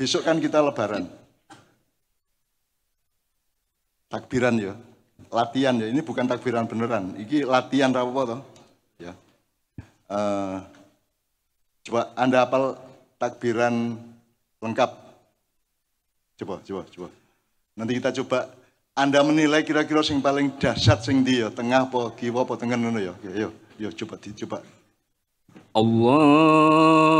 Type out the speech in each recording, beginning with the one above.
Besok kan kita lebaran. Takbiran ya, latihan ya. Ini bukan takbiran beneran. Ini latihan rapopo toh? Ya. Uh, coba Anda hafal takbiran lengkap. Coba, coba, coba. Nanti kita coba Anda menilai kira-kira sing paling dahsyat sing dia, ya? tengah apa kiwa apa tengen ngono ya. Yo, ya, yo ya, coba dicoba. Allah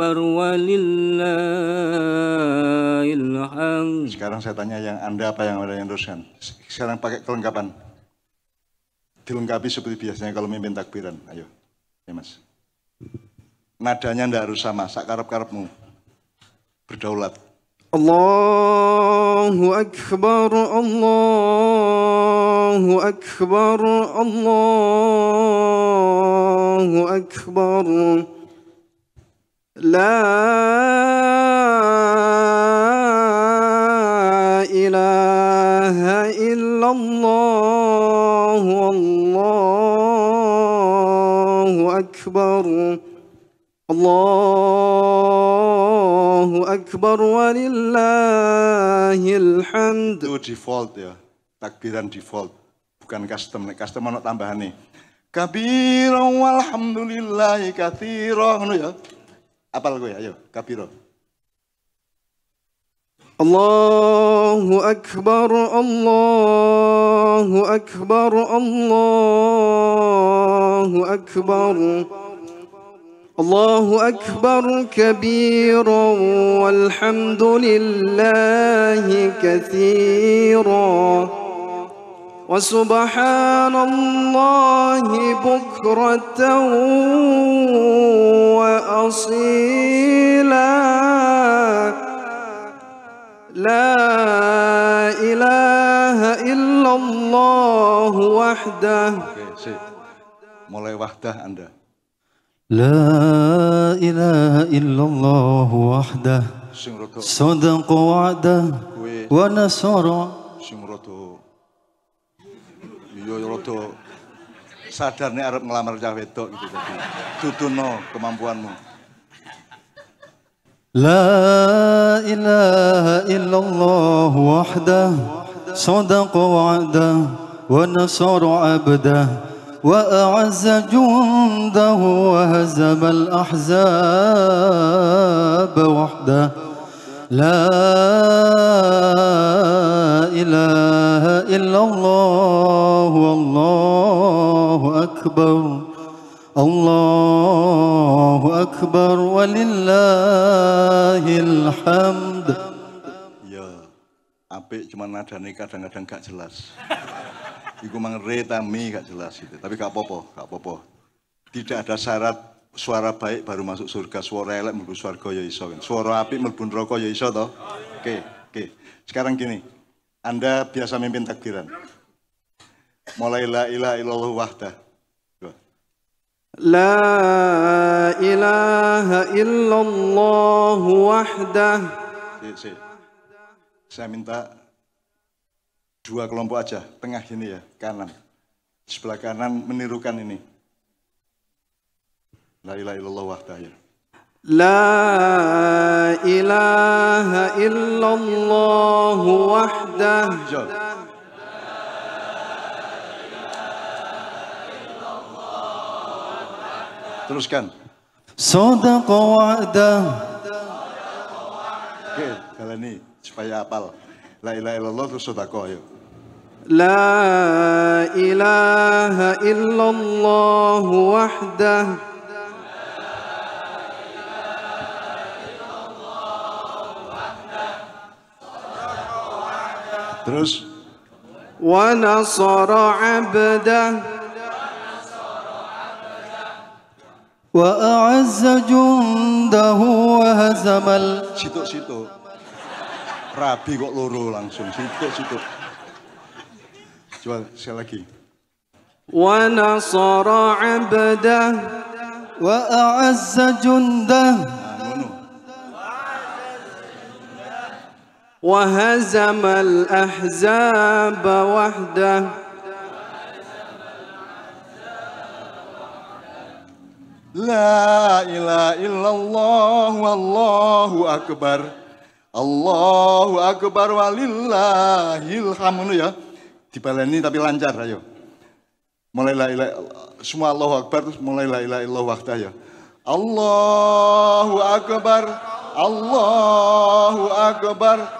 akbar walillahilham. Sekarang saya tanya yang Anda apa yang Anda yang dosen Sekarang pakai kelengkapan. Dilengkapi seperti biasanya kalau memimpin takbiran. Ayo. Ya mas. Nadanya ndak harus sama, sakarap-karapmu. Berdaulat. Allahu Akbar, Allahu Akbar, Allahu Akbar. Allahu Akbar. لا إله إلا الله والله أكبر الله أكبر ولله الحمد Itu default ya, takbiran default, bukan custom. Custom ada tambahan nih. Kabiran walhamdulillahi kathirah. Ya. Apal gue, ayo, kapiro. Allahu akbar Allahu akbar Allahu akbar الله أكبر كبيرا والحمد لله كثيرا وسبحان الله بكرة وأصيلا لا إله إلا الله وحده مولاي وحده Anda لا إله إلا الله وحده صدق وعده ونصر Yo, iya, ya rada sadar nih Arab ngelamar cah wedok gitu jadi tutuno kemampuanmu. La ilaha illallah wahdah صدق وعده ونصر عبده وأعز جنده وهزم الأحزاب وحده La إله illallah, الله akbar. أكبر akbar, walillahil hamd. الحمد ya apik cuman nih kadang-kadang gak jelas iku mang re tami gak jelas itu tapi gak apa-apa gak apa-apa tidak ada syarat suara baik baru masuk surga, suara elek mlebu suarga ya iso. Kan? Suara api mlebu neraka ya iso toh? Oke, okay, oke. Okay. Sekarang gini. Anda biasa mimpin takbiran. Mulai la ilaha illallah wahdah. La ilaha illallah wahdah. Si, si. Saya minta dua kelompok aja, tengah ini ya, kanan. Sebelah kanan menirukan ini. La ilaha illallah wahdahnya. La ilaha illallah wahdah. Teruskan. Sadaqa wa'dah. Oke, kalau ini supaya apal. La ilaha illallah terus sodako yuk. La ilaha illallah wahdah. terus wa nasara abda wa a'azza jundahu wa hazamal situ-situ rabi kok loro langsung situ-situ coba sekali lagi wa nasara abda wa a'azza jundahu وهزم الأحزاب وحده لا إله إلا الله والله أكبر الله أكبر ولله الحمد ya dibaleni tapi lancar ayo mulai la ilah, semua Allahu Akbar terus mulai la ilah illallah waktu ya Allahu Akbar Allahu Akbar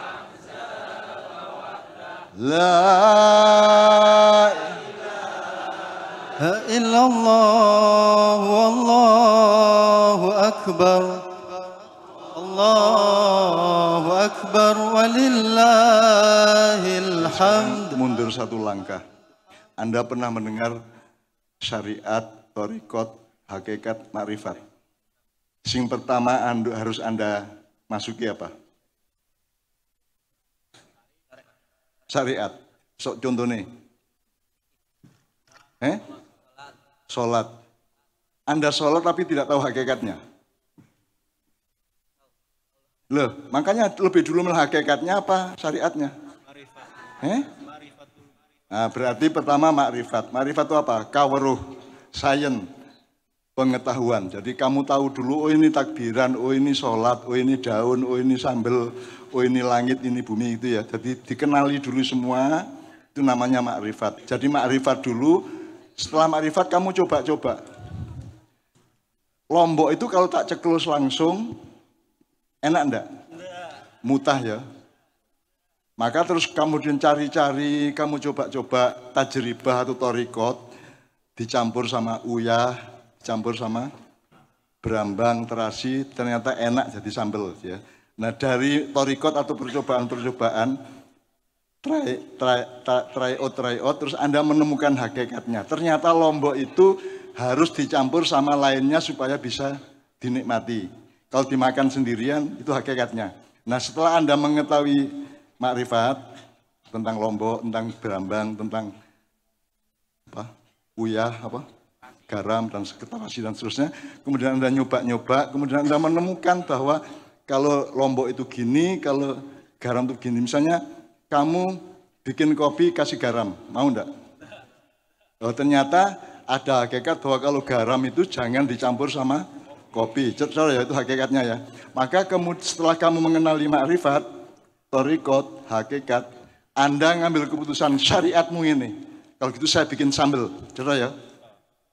لا إله إلا الله والله أكبر الله أكبر ولله mundur satu langkah Anda pernah mendengar syariat, torikot, hakikat, marifat sing pertama anda, harus Anda masuki apa? syariat. Sok contohnya. Eh? Sholat. Anda sholat tapi tidak tahu hakikatnya. Loh, makanya lebih dulu melihat hakikatnya apa syariatnya. Eh? Nah, berarti pertama makrifat. Makrifat itu apa? Kaweruh, science pengetahuan. Jadi kamu tahu dulu, oh ini takbiran, oh ini sholat, oh ini daun, oh ini sambel, oh ini langit, ini bumi itu ya. Jadi dikenali dulu semua, itu namanya makrifat. Jadi makrifat dulu, setelah makrifat kamu coba-coba. Lombok itu kalau tak ceklus langsung, enak enggak? Mutah ya. Maka terus kamu cari-cari, kamu coba-coba tajribah atau torikot, dicampur sama uyah, campur sama berambang, terasi, ternyata enak jadi sambal. Ya. Nah dari torikot atau percobaan-percobaan, try, try, try, try out, try out, terus Anda menemukan hakikatnya. Ternyata lombok itu harus dicampur sama lainnya supaya bisa dinikmati. Kalau dimakan sendirian, itu hakikatnya. Nah setelah Anda mengetahui makrifat tentang lombok, tentang berambang, tentang apa, uyah, apa, garam dan sekretaris dan seterusnya. Kemudian Anda nyoba-nyoba, kemudian Anda menemukan bahwa kalau lombok itu gini, kalau garam itu gini. Misalnya kamu bikin kopi kasih garam, mau enggak? Oh, ternyata ada hakikat bahwa kalau garam itu jangan dicampur sama kopi. Cetar ya itu hakikatnya ya. Maka kemudian setelah kamu mengenal lima arifat, torikot, hakikat, Anda ngambil keputusan syariatmu ini. Kalau gitu saya bikin sambel, cerah ya.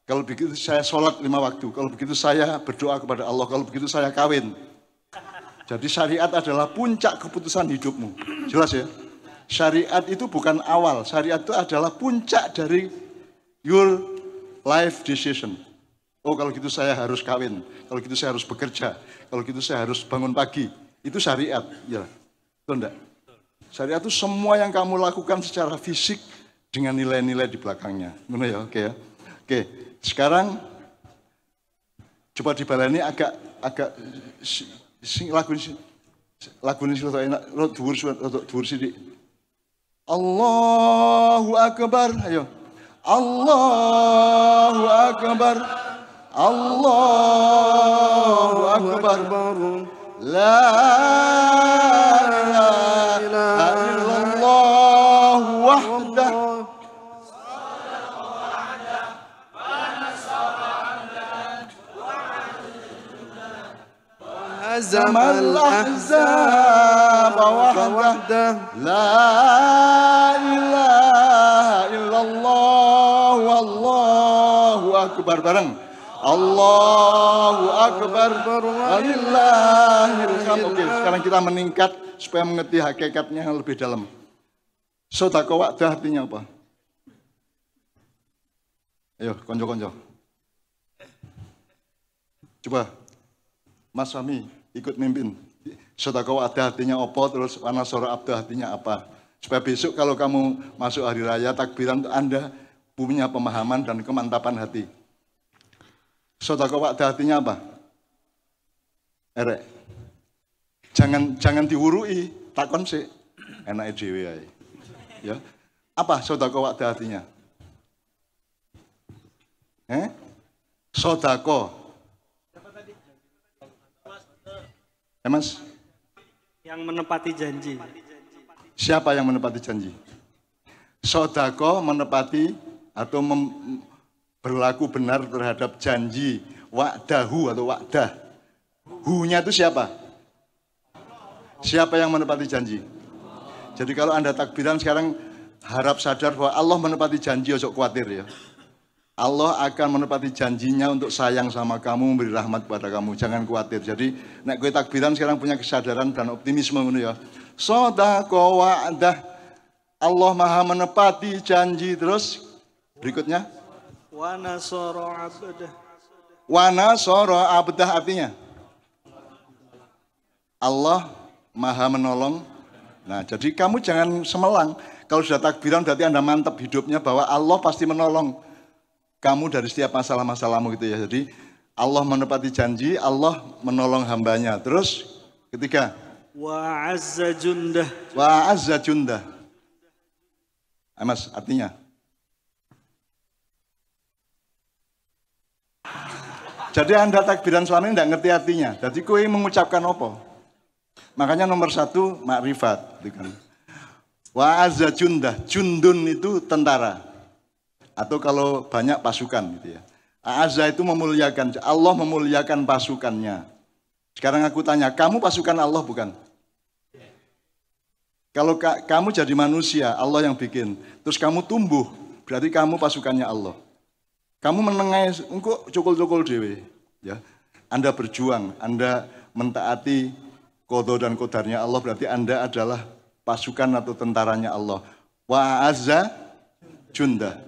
Kalau begitu saya sholat lima waktu. Kalau begitu saya berdoa kepada Allah. Kalau begitu saya kawin. Jadi syariat adalah puncak keputusan hidupmu. Jelas ya? Syariat itu bukan awal. Syariat itu adalah puncak dari your life decision. Oh kalau gitu saya harus kawin. Kalau gitu saya harus bekerja. Kalau gitu saya harus bangun pagi. Itu syariat. Ya. Betul enggak? Syariat itu semua yang kamu lakukan secara fisik dengan nilai-nilai di belakangnya. Benar ya? Oke ya? Oke. Sekarang coba dibalani agak agak sing lagu lagu ini rada enak, rada dhuwur rada dhuwur sithik. Allahu akbar. Ayo. Allahu akbar. Allahu akbar. La هزم الأحزاب وحده لا إله إلا الله والله أكبر bareng Allahu Akbar Walillahil Oke, sekarang kita meningkat supaya mengerti hakikatnya yang lebih dalam. Sodako wakdah artinya apa? Ayo, konco-konco. Coba, Mas Fahmi, ikut mimpin. Sodako ada hatinya opo, terus soro abdu hatinya apa. Supaya besok kalau kamu masuk hari raya takbiran untuk Anda punya pemahaman dan kemantapan hati. Sodako ada hatinya apa? Erek. Jangan jangan diwurui, takon sih. Enak dhewe Ya. Apa sodako ada hatinya? Eh? Sodako Ya mas? Yang menepati janji. Siapa yang menepati janji? Sodako menepati atau mem berlaku benar terhadap janji Wakdahu atau wa'dah. Hunya itu siapa? Siapa yang menepati janji? Jadi kalau Anda takbiran sekarang harap sadar bahwa Allah menepati janji, ojo khawatir ya. Allah akan menepati janjinya untuk sayang sama kamu, memberi rahmat kepada kamu. Jangan khawatir. Jadi, nek kue takbiran sekarang punya kesadaran dan optimisme ngono ya. Sodako wa'dah. Allah maha menepati janji. Terus, berikutnya. Wana soro abdah. Wana soro abdah artinya. Allah maha menolong. Nah, jadi kamu jangan semelang. Kalau sudah takbiran berarti Anda mantap hidupnya bahwa Allah pasti menolong kamu dari setiap masalah-masalahmu gitu ya. Jadi Allah menepati janji, Allah menolong hambanya. Terus ketiga. Wa azza junda. Wa azza junda. Ah, Mas, artinya? Jadi Anda takbiran selama ini tidak ngerti artinya. Jadi kue mengucapkan opo. Makanya nomor satu, makrifat. Gitu kan. Wa azza junda. Jundun itu tentara. Atau kalau banyak pasukan gitu ya. Azza itu memuliakan, Allah memuliakan pasukannya. Sekarang aku tanya, kamu pasukan Allah bukan? Kalau ka kamu jadi manusia, Allah yang bikin. Terus kamu tumbuh, berarti kamu pasukannya Allah. Kamu menengai, kok cukul-cukul dewe. Ya. Anda berjuang, Anda mentaati kodo dan kodarnya Allah, berarti Anda adalah pasukan atau tentaranya Allah. Wa azza junda.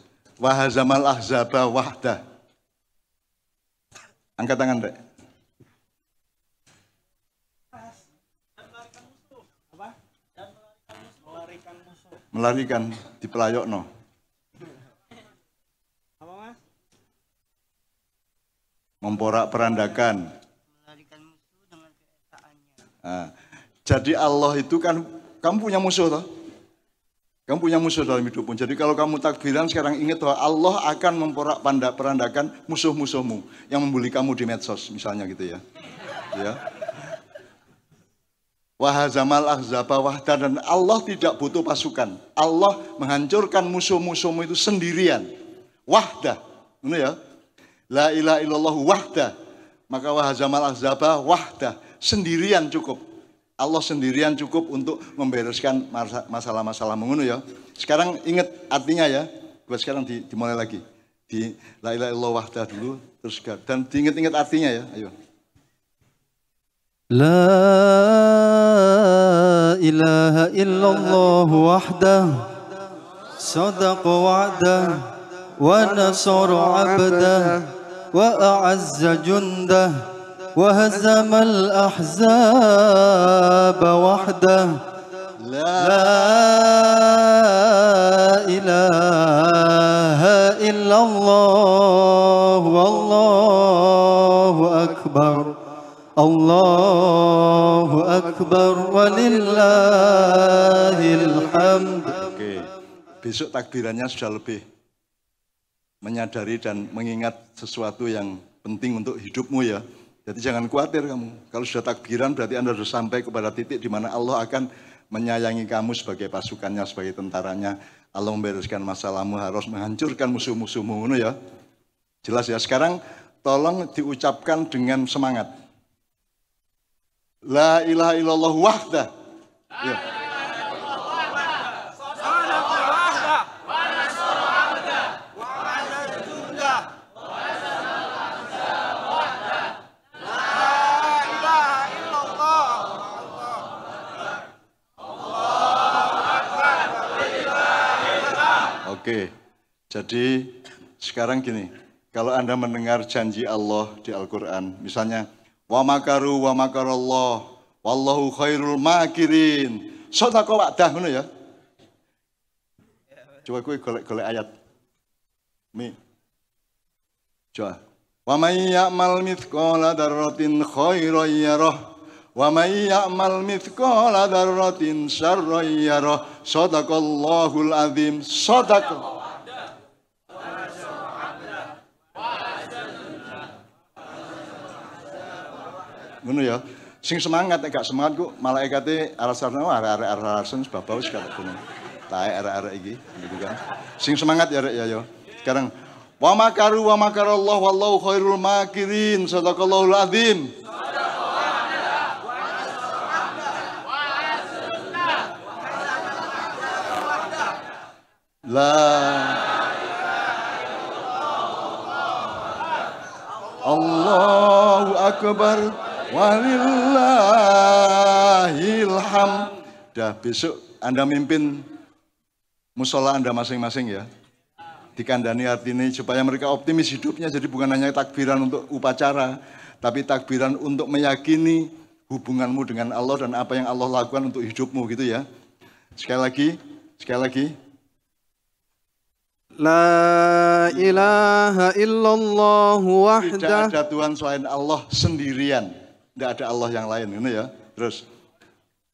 wahazamal ahzaba wahda. Angkat tangan, Rek. Melarikan di pelayokno. Memporak perandakan. Nah, jadi Allah itu kan kamu punya musuh toh? Kamu punya musuh dalam hidupmu. Jadi kalau kamu takbiran sekarang ingat bahwa Allah akan memporak panda, perandakan musuh-musuhmu yang membuli kamu di medsos misalnya gitu ya. Ya. Wahazamal ahzaba wahda dan Allah tidak butuh pasukan. Allah menghancurkan musuh-musuhmu itu sendirian. Wahda. Ini ya. La ilaha illallah wahda. Maka wahazamal ahzaba wahda. Sendirian cukup Allah sendirian cukup untuk membereskan masalah-masalah mengunu ya. Sekarang ingat artinya ya. Buat sekarang di, dimulai lagi. Di la ilaha illallah wahdah dulu terus dan diingat-ingat artinya ya. Ayo. La ilaha illallah wahdah Wa وعده abdah, Wa a'azza jundah. وهزم الأحزاب وحده لا إله إلا الله والله أكبر الله أكبر ولله الحمد besok takbirannya sudah lebih menyadari dan mengingat sesuatu yang penting untuk hidupmu ya. Jadi jangan khawatir kamu. Kalau sudah takbiran berarti Anda sudah sampai kepada titik di mana Allah akan menyayangi kamu sebagai pasukannya, sebagai tentaranya. Allah membereskan masalahmu, harus menghancurkan musuh-musuhmu. ya. Jelas ya. Sekarang tolong diucapkan dengan semangat. La ilaha illallah wahdah. Ya. Oke, jadi sekarang gini, kalau Anda mendengar janji Allah di Al-Quran, misalnya, wa makaru wa makarallah, wallahu khairul makirin, sodako wakdah, ya. Coba gue golek-golek ayat. Mi. Coba. Wa may mitkola mithqala darratin khairan wa may ya'mal mithqala dzarratin syarran yarah sadaqallahul azim Shadaq. ngono ya. Sing semangat gak semangat malaikat e arasarna arek-arek arasan sebab wis gak ngono. Tae arek-arek iki gitu kan. Sing semangat ya rek ya yo. Ya. Sekarang wa makaru wa makarallahu wallahu khairul makirin. Sadaqallahul azim. la Allahu Akbar Walillahilham Dah besok Anda mimpin musola Anda masing-masing ya. Dikandani artinya supaya mereka optimis hidupnya jadi bukan hanya takbiran untuk upacara, tapi takbiran untuk meyakini hubunganmu dengan Allah dan apa yang Allah lakukan untuk hidupmu gitu ya. Sekali lagi, sekali lagi, La ilaha illallah wahdah. Tidak ada Tuhan selain Allah sendirian. Tidak ada Allah yang lain. Ini ya. Terus.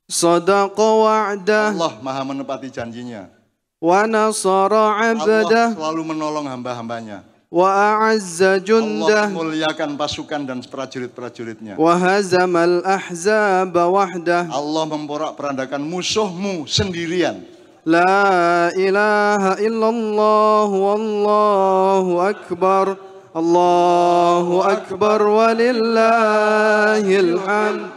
Sadaqa wa'dah. Allah maha menepati janjinya. Wa nasara abadah. Allah selalu menolong hamba-hambanya. Wa a'azza jundah. Allah muliakan pasukan dan prajurit-prajuritnya. Wa hazamal ahzaba wahdah. Allah memporak-perandakan musuhmu sendirian. لا إله إلا الله والله أكبر الله أكبر ولله الحمد